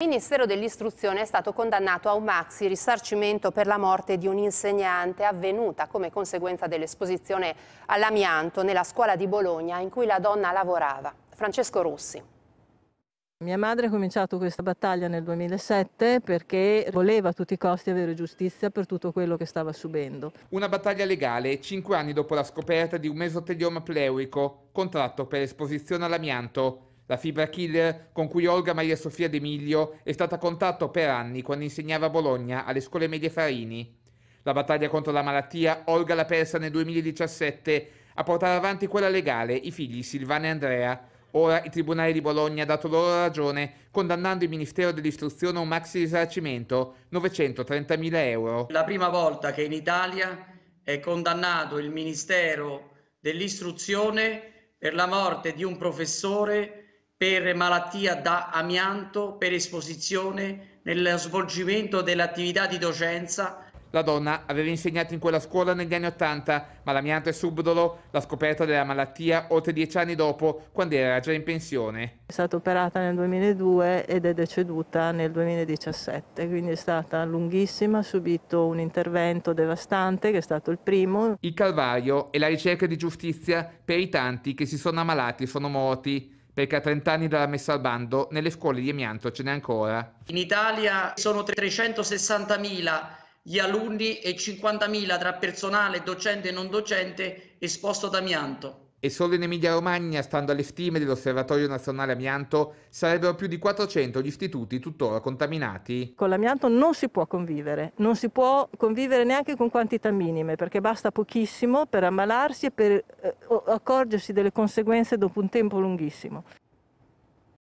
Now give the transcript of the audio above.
Il Ministero dell'Istruzione è stato condannato a un maxi risarcimento per la morte di un insegnante avvenuta come conseguenza dell'esposizione all'amianto nella scuola di Bologna in cui la donna lavorava. Francesco Russi. Mia madre ha cominciato questa battaglia nel 2007 perché voleva a tutti i costi avere giustizia per tutto quello che stava subendo. Una battaglia legale, cinque anni dopo la scoperta di un mesotelioma pleurico, contratto per esposizione all'amianto, la fibra killer con cui Olga Maria Sofia D'Emilio è stata a contatto per anni quando insegnava a Bologna alle scuole medie Farini. La battaglia contro la malattia Olga l'ha persa nel 2017 a portare avanti quella legale i figli Silvana e Andrea. Ora il Tribunale di Bologna ha dato loro ragione condannando il Ministero dell'Istruzione a un maxi risarcimento 930.000 euro. La prima volta che in Italia è condannato il Ministero dell'Istruzione per la morte di un professore per malattia da amianto, per esposizione nello svolgimento dell'attività di docenza. La donna aveva insegnato in quella scuola negli anni Ottanta, ma l'amianto è subdolo, la scoperta della malattia oltre dieci anni dopo, quando era già in pensione. È stata operata nel 2002 ed è deceduta nel 2017, quindi è stata lunghissima, ha subito un intervento devastante che è stato il primo. Il calvario e la ricerca di giustizia per i tanti che si sono ammalati e sono morti perché a 30 anni dalla messa al bando nelle scuole di amianto ce n'è ancora. In Italia sono 360.000 gli alunni e 50.000 tra personale, docente e non docente esposto ad amianto e solo in Emilia-Romagna, stando alle stime dell'Osservatorio Nazionale Amianto, sarebbero più di 400 gli istituti tuttora contaminati. Con l'amianto non si può convivere, non si può convivere neanche con quantità minime, perché basta pochissimo per ammalarsi e per eh, accorgersi delle conseguenze dopo un tempo lunghissimo.